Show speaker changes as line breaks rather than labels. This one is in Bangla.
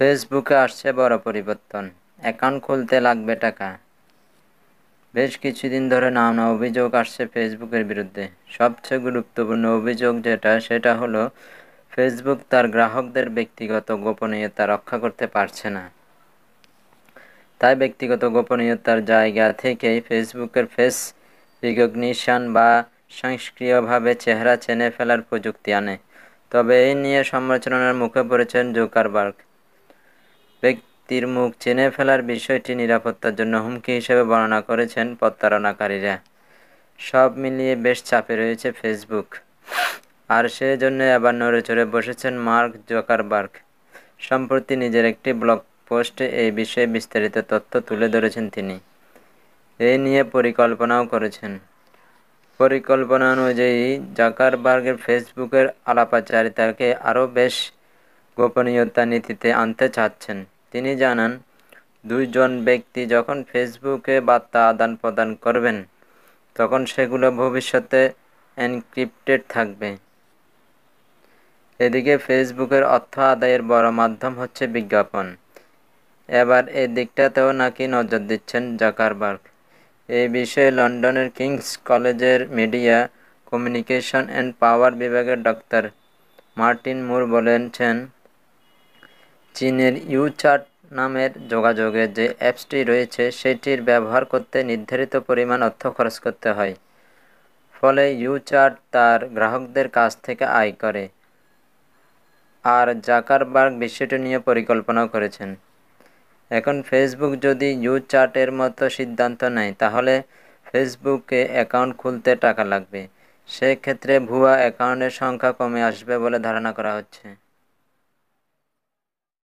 ফেসবুকে আসছে বড় পরিবর্তন অ্যাকাউন্ট খুলতে লাগবে টাকা বেশ কিছুদিন ধরে নানা অভিযোগ আসছে ফেসবুকের বিরুদ্ধে সবচেয়ে গুরুত্বপূর্ণ অভিযোগ যেটা সেটা হলো ফেসবুক তার গ্রাহকদের ব্যক্তিগত গোপনীয়তা রক্ষা করতে পারছে না তাই ব্যক্তিগত গোপনীয়তার জায়গা থেকেই ফেসবুকের ফেস রিকগনিশন বা সংস্ক্রিয়ভাবে চেহারা চেনে ফেলার প্রযুক্তি আনে তবে এই নিয়ে সমালোচনার মুখে পড়েছেন জোকারবার্গ ব্যক্তির মুখ চেনে ফেলার বিষয়টি নিরাপত্তার জন্য হুমকি হিসেবে বর্ণনা করেছেন প্রতারণাকারীরা সব মিলিয়ে বেশ চাপে রয়েছে ফেসবুক আর সেই জন্য এবার নড়ে চড়ে বসেছেন মার্ক জোকারবার্গ সম্প্রতি নিজের একটি ব্লগ পোস্টে এই বিষয়ে বিস্তারিত তথ্য তুলে ধরেছেন তিনি এই নিয়ে পরিকল্পনাও করেছেন পরিকল্পনা অনুযায়ী জাকারবার্গের ফেসবুকের আলাপাচারিতাকে আরও বেশ গোপনীয়তা নীতিতে আনতে চাচ্ছেন তিনি জানান দুইজন ব্যক্তি যখন ফেসবুকে বার্তা আদান প্রদান করবেন তখন সেগুলো ভবিষ্যতে এনক্রিপ্টেড থাকবে এদিকে ফেসবুকের অর্থ আদায়ের বড় মাধ্যম হচ্ছে বিজ্ঞাপন এবার এই দিকটাতেও নাকি নজর দিচ্ছেন জাকারবার্গ এই বিষয়ে লন্ডনের কিংস কলেজের মিডিয়া কমিউনিকেশন অ্যান্ড পাওয়ার বিভাগের ডক্টর মার্টিন মুর বলেছেন চীনের ইউচ্যাট নামের যোগাযোগে যে অ্যাপসটি রয়েছে সেটির ব্যবহার করতে নির্ধারিত পরিমাণ অর্থ খরচ করতে হয় ফলে ইউচ্যাট তার গ্রাহকদের কাছ থেকে আয় করে আর জাকারবার্গ বিষয়টি নিয়ে পরিকল্পনা করেছেন এখন ফেসবুক যদি ইউচ্যাটের মতো সিদ্ধান্ত নেয় তাহলে ফেসবুকে অ্যাকাউন্ট খুলতে টাকা লাগবে সেক্ষেত্রে ভুয়া অ্যাকাউন্টের সংখ্যা কমে আসবে বলে ধারণা করা হচ্ছে